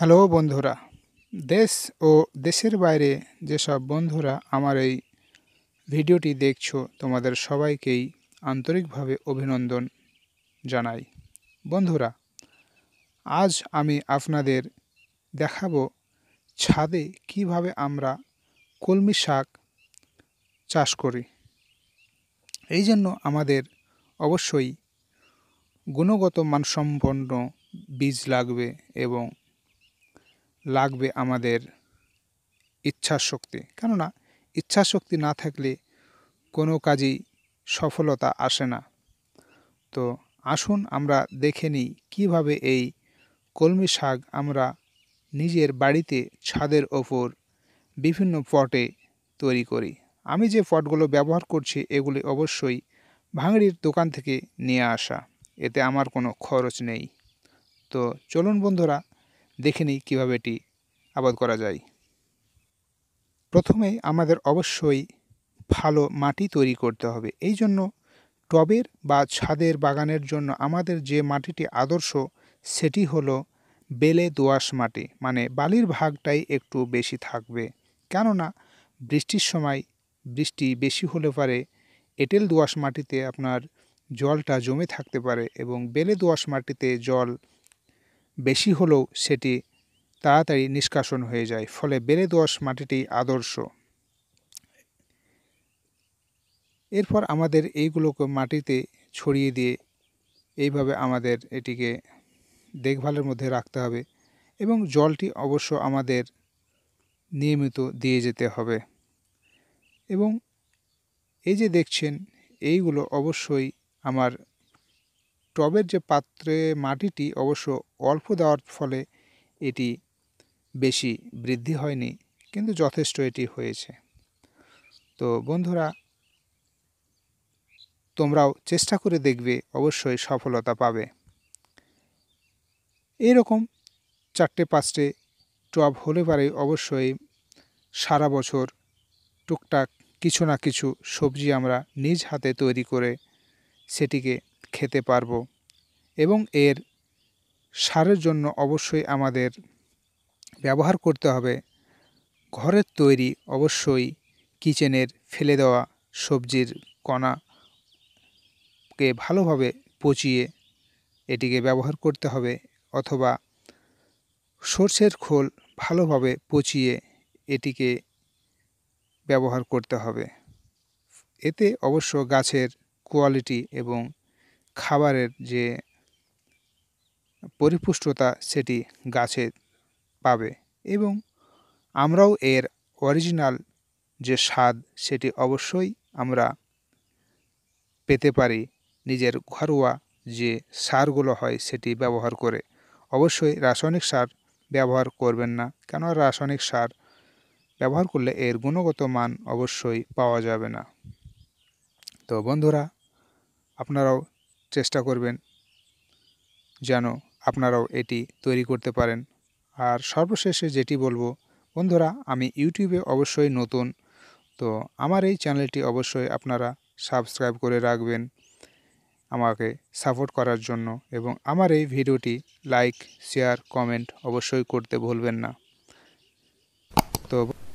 hello বন্ধুরা দেশ ও দেশের বাইরে যেসব বন্ধুরা আমার এই ভিডিওটি দেখছো তোমাদের সবাইকেই আন্তরিকভাবে অভিনন্দন জানাই বন্ধুরা আজ আমি আপনাদের দেখাবো ছাদে কিভাবে আমরা কলমি শাক চাষ করি এই জন্য আমাদের অবশ্যই গুণগত মানসম্পন্ন বীজ লাগবে এবং লাগবে আমাদের ইচ্ছা শক্তি কেননা ইচ্ছা শক্তি না থাকলে কোনো কাজেই সফলতা আসে না তো আসুন আমরা দেখে নিই কীভাবে এই কলমি শাক আমরা নিজের বাড়িতে ছাদের ওপর বিভিন্ন পটে তৈরি করি আমি যে পটগুলো ব্যবহার করছি এগুলি অবশ্যই ভাঙড়ির দোকান থেকে নিয়ে আসা এতে আমার কোনো খরচ নেই তো চলুন বন্ধুরা দেখে নিই কীভাবে এটি আবাদ করা যায় প্রথমে আমাদের অবশ্যই ভালো মাটি তৈরি করতে হবে এই জন্য টবের বা ছাদের বাগানের জন্য আমাদের যে মাটিটি আদর্শ সেটি হলো বেলে দোয়াশ মাটি মানে বালির ভাগটাই একটু বেশি থাকবে কেননা বৃষ্টির সময় বৃষ্টি বেশি হলে পারে এঁটেল দোয়াশ মাটিতে আপনার জলটা জমে থাকতে পারে এবং বেলে দোয়াশ মাটিতে জল বেশি হলেও সেটি তাড়াতাড়ি নিষ্কাশন হয়ে যায় ফলে বেড়ে দোয়াশ মাটিটি আদর্শ এরপর আমাদের এইগুলোকে মাটিতে ছড়িয়ে দিয়ে এইভাবে আমাদের এটিকে দেখভালের মধ্যে রাখতে হবে এবং জলটি অবশ্য আমাদের নিয়মিত দিয়ে যেতে হবে এবং এই যে দেখছেন এইগুলো অবশ্যই আমার টবের যে পাত্রে মাটিটি অবশ্য অল্প দেওয়ার ফলে এটি বেশি বৃদ্ধি হয়নি কিন্তু যথেষ্ট এটি হয়েছে তো বন্ধুরা তোমরাও চেষ্টা করে দেখবে অবশ্যই সফলতা পাবে এরকম চারটে পাঁচটে টব হলে পারে অবশ্যই সারা বছর টুকটাক কিছু না কিছু সবজি আমরা নিজ হাতে তৈরি করে সেটিকে খেতে পারব এবং এর সারের জন্য অবশ্যই আমাদের ব্যবহার করতে হবে ঘরের তৈরি অবশ্যই কিচেনের ফেলে দেওয়া সবজির কণাকে ভালোভাবে পচিয়ে এটিকে ব্যবহার করতে হবে অথবা সর্ষের খোল ভালোভাবে পচিয়ে এটিকে ব্যবহার করতে হবে এতে অবশ্য গাছের কোয়ালিটি এবং খাবারের যে পরিপুষ্টতা সেটি গাছে পাবে এবং আমরাও এর অরিজিনাল যে স্বাদ সেটি অবশ্যই আমরা পেতে পারি নিজের ঘরোয়া যে সারগুলো হয় সেটি ব্যবহার করে অবশ্যই রাসায়নিক সার ব্যবহার করবেন না কেন রাসায়নিক সার ব্যবহার করলে এর গুণগত মান অবশ্যই পাওয়া যাবে না তো বন্ধুরা আপনারাও চেষ্টা করবেন যেন আপনারাও এটি তৈরি করতে পারেন আর সর্বশেষে যেটি বলবো বন্ধুরা আমি ইউটিউবে অবশ্যই নতুন তো আমার এই চ্যানেলটি অবশ্যই আপনারা সাবস্ক্রাইব করে রাখবেন আমাকে সাপোর্ট করার জন্য এবং আমার এই ভিডিওটি লাইক শেয়ার কমেন্ট অবশ্যই করতে ভুলবেন না তো